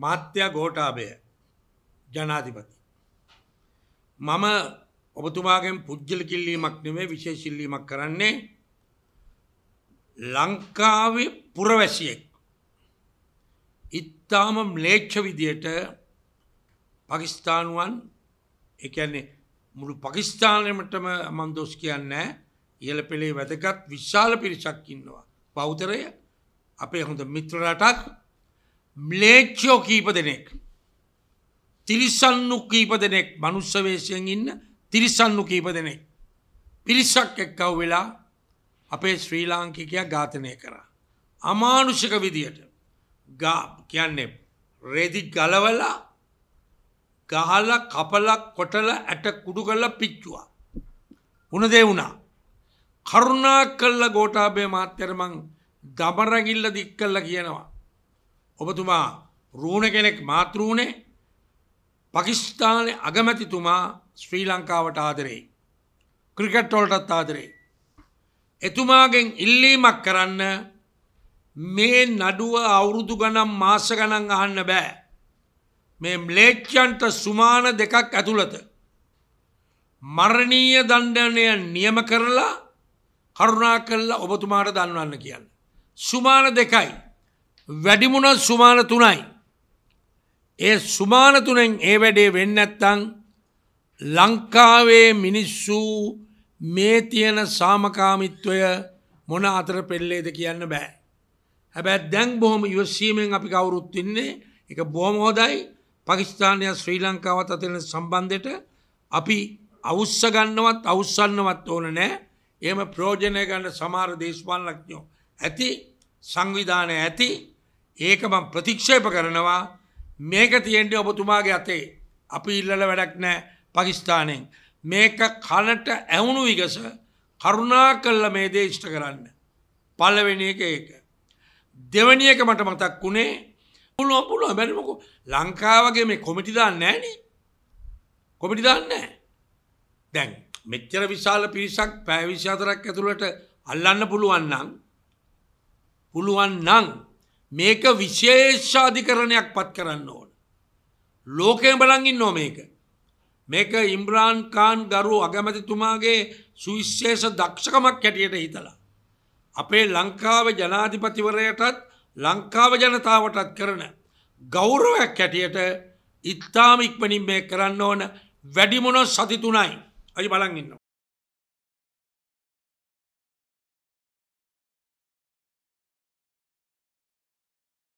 මාත්‍ය ගෝටාබය ජනාධිපති. මම ඔබතුමාගෙන් පුද්ගල කිල්ලීමක් නෙවේ විශේශිල්ලීමක් කරන්නේ ලංකාවේ පුරවැසියෙක් ඉත්තාම ම්ලේච්ච විදියට පකිස්ථානුවන් එකන්නේ මුළු පකිස්ථානයටම මන්දෝස් කියන්න ඉහල පෙළේ වැදගත් විශාල පිරිසක් ඉන්නවා. පෞතරය අපේ හොඳ මිත්‍ර රටක් මිලේච්චෝ කීප දෙනෙක් තිරිසන්නු කීප දෙනෙක් මනුස්සවේශයෙන් ඉන්න තිරිසන්නු කීප දෙනෙක් පිරිසක් එක්කව වෙලා අපේ ශ්‍රී ලාංකිකයා ඝාතනය කරා. අමානුෂික විදියට ගා කියන්නේ රෙදි ගලවලා ගහල කපල කොටල ඇට කුඩු කරලා පිච්චුවා. උන දේ වුණා. කරුණා කළ ගෝඨාභය මාත්‍යර මං දමරගිල්ල දික් කළා කියනවා. ඔබතුමා රූණ කෙනෙක් මාතෘුණේ පකිස්ථානය අගමැතිතුමා ශ්‍රී ලංකාවට ආදරේ. ක්‍රිකට්ටොල්ටත් ආදරේ. එතුමාගෙන් ඉල්ලීමක් කරන්න මේ නඩුව අවුරුදු ගනම් මාස ගණන් අහන්න බෑ. මේ ම්ලේච්චන්ට සුමාන දෙකක් ඇතුළත. මරණීය දණ්ඩනය නියම කරලා කරුණා කරලා ඔබතුමාට දන්වන්න කියන්න. සුමාන දෙකයි වැඩිමුණත් සුමාන තුනයි. ඒ සුමාන තුනෙන් ඒ වැඩේ වෙන්නැත්තං ලංකාවේ මිනිස්සු මේ තියෙන සාමකාමිත්වය මොන අතර පෙල්ලේද කියන්න බෑ. හැබැ දැන් බොහොම ඉවසීමෙන් අපි කවුරුත් වෙන්නේ එක බොහොම හොදයි පකිස්ථානය ශ්‍රී ලංකාවත් අතරන සම්බන්ධයට අපි අවුස්ස ගන්නවත් අවුස්සන්නවත් ඕන නෑ එම ප්‍රෝජනය ගන්න සමාර දේශපාලක්ඥෝ ඇති සංවිධානය ඇති ඒක මම ප්‍රතික්ෂේප කරනවා මේක තියෙන්නේ ඔබතුමාගේ අතේ අපි ඉල්ලල වැඩක් නෑ පකිස්ථානෙන් මේක කනට ඇවුණු විගස කරුණා කල්ල මේ දේෂ්ට කරන්න පල්ලවෙනි එක ඒක දෙවනි එක මට මතක් වුණේ පුළුව පුළුව බැරිමකෝ ලංකාවගේ මේ කොමිටි දාන්න නෑන කොමිටි දාන්න දැන් මෙච්චර විශාල පිරිසක් පෑවිශාතරක් ඇතුළට අල්ලන්න පුළුවන්නම් පුළුවන් නං මේක විශේෂාධිකරණයක් පත් කරන්න ඕන. ලෝකය බලගින් නෝ මේක. මේක ඉම්බ්‍රාන් කාන් ගරු අගමැතිතුමාගේ සුවිශේෂ දක්ෂකමක් හැටියට හිතලා. අපේ ලංකාව ජනාධිපතිවරයටත් ලංකාව ජනතාවටත් කරන ගෞරවයක් හැටියට ඉත්තාම ඉක්මනින් මේ කරන්න ඕන වැඩිමොන සති තුනයි. අයි බලන් ඉන්න.